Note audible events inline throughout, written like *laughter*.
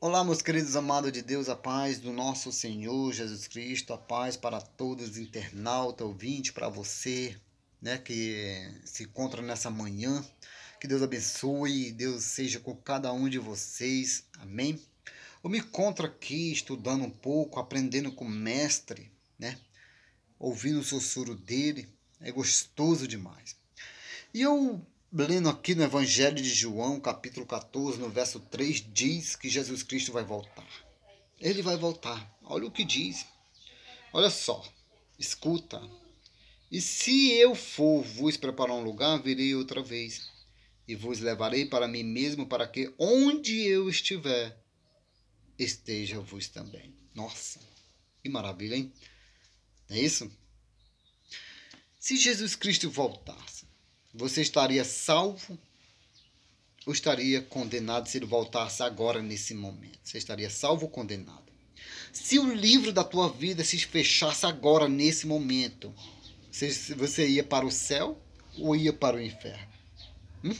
Olá, meus queridos amados de Deus, a paz do nosso Senhor Jesus Cristo, a paz para todos, internauta, ouvinte, para você, né, que se encontra nessa manhã. Que Deus abençoe, Deus seja com cada um de vocês. Amém. Eu me encontro aqui estudando um pouco, aprendendo com o mestre, né? Ouvindo o sussurro dele, é gostoso demais. E eu lendo aqui no Evangelho de João, capítulo 14, no verso 3, diz que Jesus Cristo vai voltar. Ele vai voltar. Olha o que diz. Olha só. Escuta. E se eu for vos preparar um lugar, virei outra vez e vos levarei para mim mesmo, para que onde eu estiver, esteja vos também. Nossa, que maravilha, hein? é isso? Se Jesus Cristo voltasse, você estaria salvo ou estaria condenado se ele voltasse agora nesse momento? Você estaria salvo ou condenado? Se o livro da tua vida se fechasse agora nesse momento, você ia para o céu ou ia para o inferno? Hum?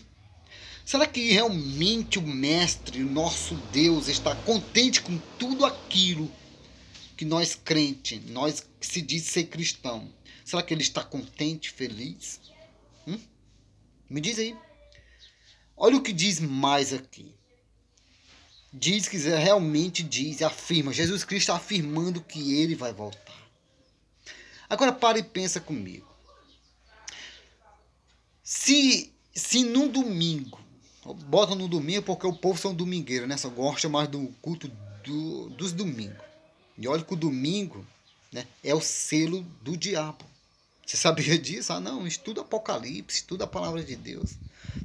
Será que realmente o Mestre, o nosso Deus, está contente com tudo aquilo que nós crente, nós que se diz ser cristão? Será que ele está contente, feliz? Hum? Me diz aí. Olha o que diz mais aqui. Diz que realmente diz, afirma, Jesus Cristo afirmando que ele vai voltar. Agora para e pensa comigo. Se, se num domingo, bota no domingo porque o povo são domingueiro, né? Só gosta mais do culto do, dos domingos. E olha que o domingo né, é o selo do diabo. Você sabia *laughs* disso? Ah, não, estuda Apocalipse, estuda a palavra de Deus.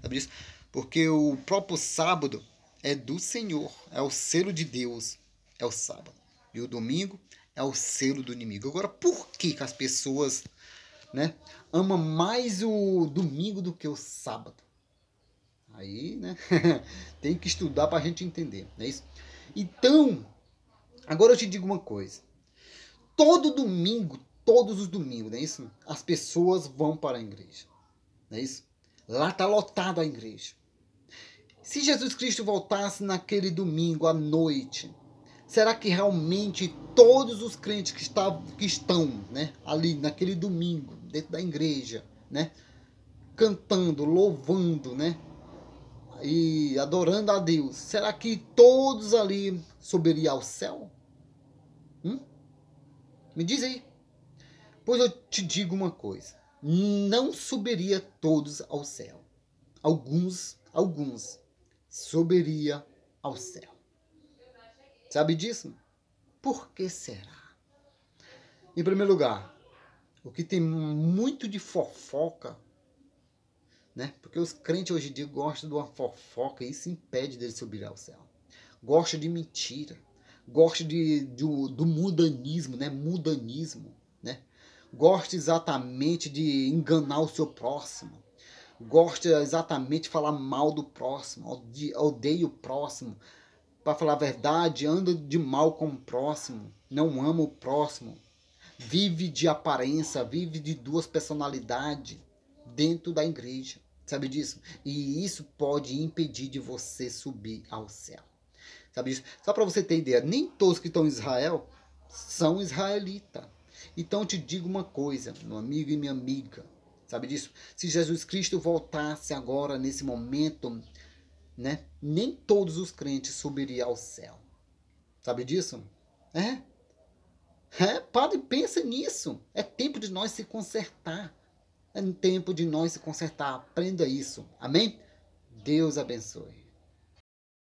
Sabe disso? Porque o próprio sábado é do Senhor, é o selo de Deus, é o sábado. E o domingo é o selo do inimigo. Agora, por que, que as pessoas né, amam mais o domingo do que o sábado? Aí, né? *laughs* tem que estudar para a gente entender, não é isso? Então, agora eu te digo uma coisa. Todo domingo todos os domingos, não é isso? As pessoas vão para a igreja, não é isso? Lá está lotada a igreja. Se Jesus Cristo voltasse naquele domingo à noite, será que realmente todos os crentes que, estavam, que estão né, ali naquele domingo, dentro da igreja, né, cantando, louvando, né, e adorando a Deus, será que todos ali subiriam ao céu? Hum? Me diz aí. Pois eu te digo uma coisa: não subiria todos ao céu. Alguns, alguns, subiria ao céu. Sabe disso? Por que será? Em primeiro lugar, o que tem muito de fofoca, né? Porque os crentes hoje em dia gostam de uma fofoca e isso impede dele subir ao céu. Gosta de mentira, gosta de, de do mudanismo, né? Mudanismo gosta exatamente de enganar o seu próximo, gosta exatamente de falar mal do próximo, odeia o próximo. Para falar a verdade, anda de mal com o próximo, não ama o próximo. Vive de aparência, vive de duas personalidades dentro da igreja. Sabe disso? E isso pode impedir de você subir ao céu. Sabe disso? Só para você ter ideia, nem todos que estão em Israel são israelita então te digo uma coisa, meu amigo e minha amiga, sabe disso? Se Jesus Cristo voltasse agora nesse momento, né, nem todos os crentes subiriam ao céu. Sabe disso? É? É, padre, pensa nisso. É tempo de nós se consertar. É tempo de nós se consertar. Aprenda isso. Amém? Deus abençoe.